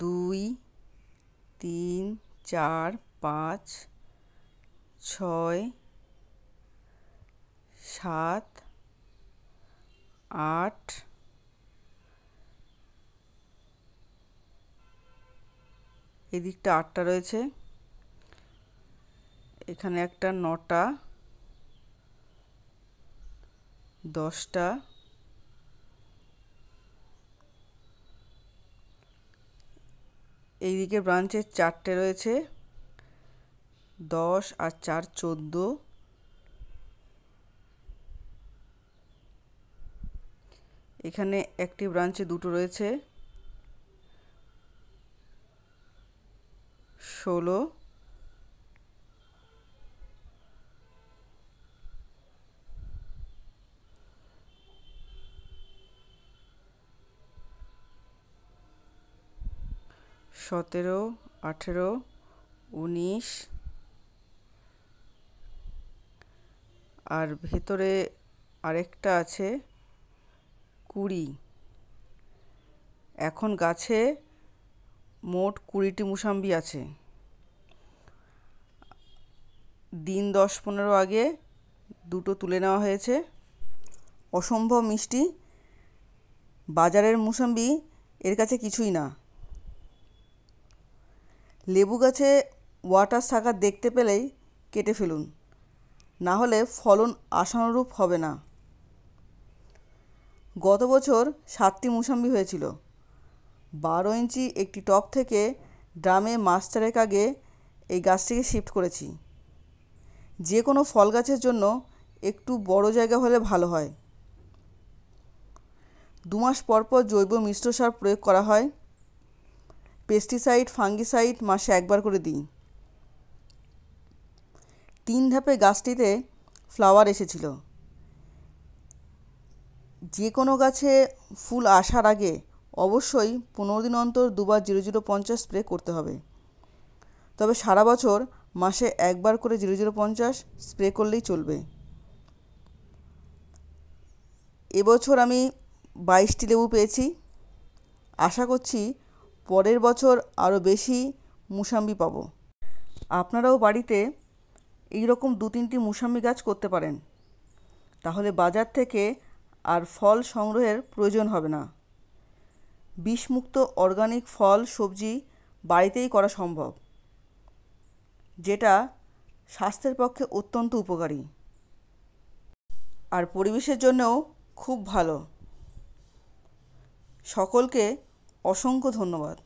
দুই তিন চার পাঁচ ছয় সাত আট এদিকটা আটটা রয়েছে এখানে একটা নটা দশটা এইদিকে ব্রাঞ্চের চারটে রয়েছে দশ আর চার চোদ্দ এখানে একটি ব্রাঞ্চে দুটো রয়েছে ষোলো সতেরো আঠেরো উনিশ আর ভেতরে আরেকটা আছে কুড়ি এখন গাছে মোট কুড়িটি মুসাম্বি আছে দিন দশ পনেরো আগে দুটো তুলে নেওয়া হয়েছে অসম্ভব মিষ্টি বাজারের মুসাম্বি এর কাছে কিছুই না লেবু গাছে ওয়াটার শাখা দেখতে পেলেই কেটে ফেলুন না হলে ফলন আশানুরূপ হবে না গত বছর সাতটি মুসাম্বি হয়েছিল বারো ইঞ্চি একটি টপ থেকে ড্রামে মাস্টারের আগে এই গাছটিকে শিফট করেছি যে কোনো ফল গাছের জন্য একটু বড় জায়গা হলে ভালো হয় দু মাস পরপর জৈব মিশ্র সার প্রয়োগ করা হয় পেস্টিসাইড ফাঙ্গিসাইড মাসে একবার করে দিই তিন ধাপে গাছটিতে ফ্লাওয়ার এসেছিল যে কোনো গাছে ফুল আসার আগে অবশ্যই পনেরো দিন অন্তর দুবার জিরো জিরো পঞ্চাশ স্প্রে করতে হবে তবে সারা বছর মাসে একবার করে জিরো জিরো পঞ্চাশ স্প্রে করলেই চলবে এবছর আমি বাইশটি লেবু পেয়েছি আশা করছি পরের বছর আরও বেশি মুসাম্বি পাব আপনারাও বাড়িতে এই রকম দু তিনটি মুসাম্বি গাছ করতে পারেন তাহলে বাজার থেকে আর ফল সংগ্রহের প্রয়োজন হবে না বিষমুক্ত অর্গানিক ফল সবজি বাড়িতেই করা সম্ভব যেটা স্বাস্থ্যের পক্ষে অত্যন্ত উপকারী আর পরিবেশের জন্যও খুব ভালো সকলকে অসংখ্য ধন্যবাদ